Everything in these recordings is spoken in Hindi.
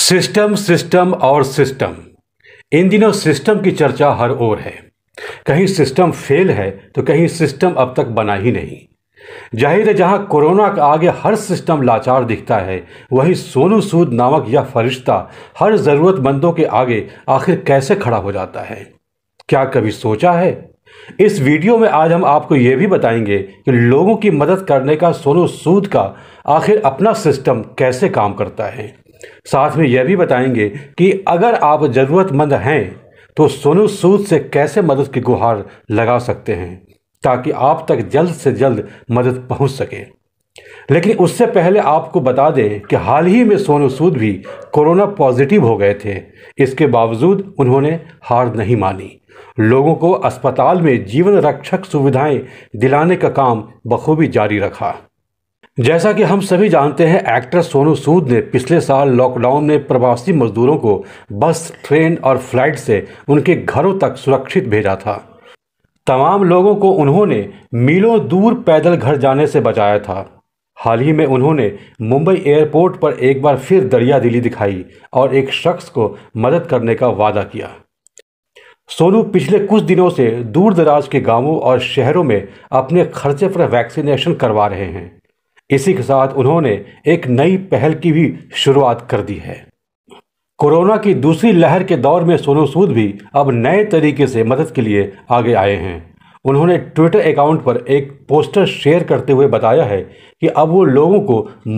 सिस्टम सिस्टम और सिस्टम इन दिनों सिस्टम की चर्चा हर ओर है कहीं सिस्टम फेल है तो कहीं सिस्टम अब तक बना ही नहीं जाहिर है जहां कोरोना का आगे हर सिस्टम लाचार दिखता है वहीं सोनू सूद नामक यह फरिश्ता हर ज़रूरतमंदों के आगे आखिर कैसे खड़ा हो जाता है क्या कभी सोचा है इस वीडियो में आज हम आपको ये भी बताएंगे कि लोगों की मदद करने का सोनू सूद का आखिर अपना सिस्टम कैसे काम करता है साथ में यह भी बताएंगे कि अगर आप ज़रूरतमंद हैं तो सोनू सूद से कैसे मदद की गुहार लगा सकते हैं ताकि आप तक जल्द से जल्द मदद पहुंच सके लेकिन उससे पहले आपको बता दें कि हाल ही में सोनू सूद भी कोरोना पॉजिटिव हो गए थे इसके बावजूद उन्होंने हार नहीं मानी लोगों को अस्पताल में जीवन रक्षक सुविधाएं दिलाने का काम बखूबी जारी रखा जैसा कि हम सभी जानते हैं एक्टर सोनू सूद ने पिछले साल लॉकडाउन में प्रवासी मजदूरों को बस ट्रेन और फ्लाइट से उनके घरों तक सुरक्षित भेजा था तमाम लोगों को उन्होंने मीलों दूर पैदल घर जाने से बचाया था हाल ही में उन्होंने मुंबई एयरपोर्ट पर एक बार फिर दरिया दिली दिखाई और एक शख्स को मदद करने का वादा किया सोनू पिछले कुछ दिनों से दूर दराज के गांवों और शहरों में अपने खर्चे पर वैक्सीनेशन करवा रहे हैं इसी के साथ उन्होंने एक नई पहल की भी शुरुआत कर दी है कोरोना की दूसरी लहर के दौर में सोनू सूद भी अब नए तरीके से मदद के लिए आगे आए हैं उन्होंने ट्विटर अकाउंट पर एक पोस्टर शेयर करते हुए बताया है कि अब वो लोगों को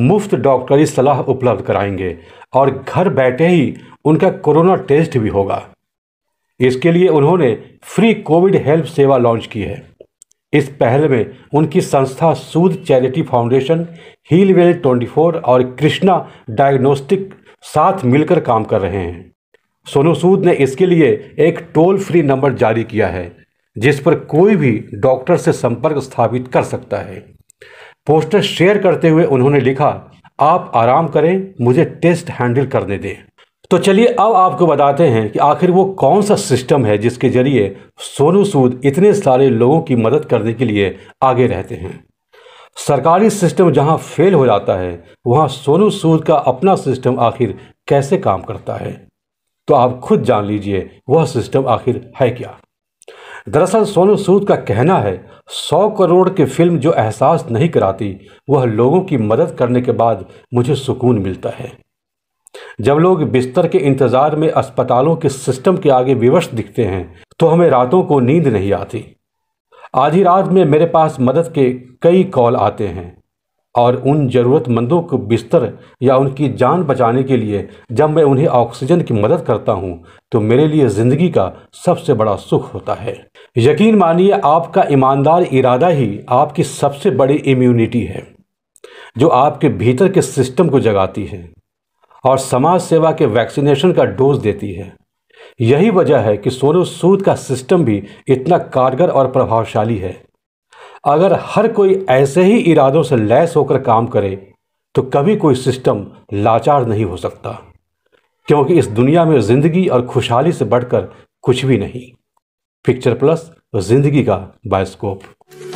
मुफ्त डॉक्टरी सलाह उपलब्ध कराएंगे और घर बैठे ही उनका कोरोना टेस्ट भी होगा इसके लिए उन्होंने फ्री कोविड हेल्प सेवा लॉन्च की है इस पहल में उनकी संस्था सूद चैरिटी फाउंडेशन हीलवेल 24 और कृष्णा डायग्नोस्टिक साथ मिलकर काम कर रहे हैं सोनू सूद ने इसके लिए एक टोल फ्री नंबर जारी किया है जिस पर कोई भी डॉक्टर से संपर्क स्थापित कर सकता है पोस्टर शेयर करते हुए उन्होंने लिखा आप आराम करें मुझे टेस्ट हैंडल करने दें तो चलिए अब आपको बताते हैं कि आखिर वो कौन सा सिस्टम है जिसके जरिए सोनू सूद इतने सारे लोगों की मदद करने के लिए आगे रहते हैं सरकारी सिस्टम जहां फेल हो जाता है वहां सोनू सूद का अपना सिस्टम आखिर कैसे काम करता है तो आप खुद जान लीजिए वह सिस्टम आखिर है क्या दरअसल सोनू सूद का कहना है सौ करोड़ की फिल्म जो एहसास नहीं कराती वह लोगों की मदद करने के बाद मुझे सुकून मिलता है जब लोग बिस्तर के इंतज़ार में अस्पतालों के सिस्टम के आगे विवश दिखते हैं तो हमें रातों को नींद नहीं आती आधी रात में मेरे पास मदद के कई कॉल आते हैं और उन ज़रूरतमंदों को बिस्तर या उनकी जान बचाने के लिए जब मैं उन्हें ऑक्सीजन की मदद करता हूं, तो मेरे लिए ज़िंदगी का सबसे बड़ा सुख होता है यकीन मानिए आपका ईमानदार इरादा ही आपकी सबसे बड़ी इम्यूनिटी है जो आपके भीतर के सिस्टम को जगाती है और समाज सेवा के वैक्सीनेशन का डोज देती है यही वजह है कि सोनू सूद का सिस्टम भी इतना कारगर और प्रभावशाली है अगर हर कोई ऐसे ही इरादों से लैस होकर काम करे तो कभी कोई सिस्टम लाचार नहीं हो सकता क्योंकि इस दुनिया में ज़िंदगी और खुशहाली से बढ़कर कुछ भी नहीं पिक्चर प्लस जिंदगी का बायोस्कोप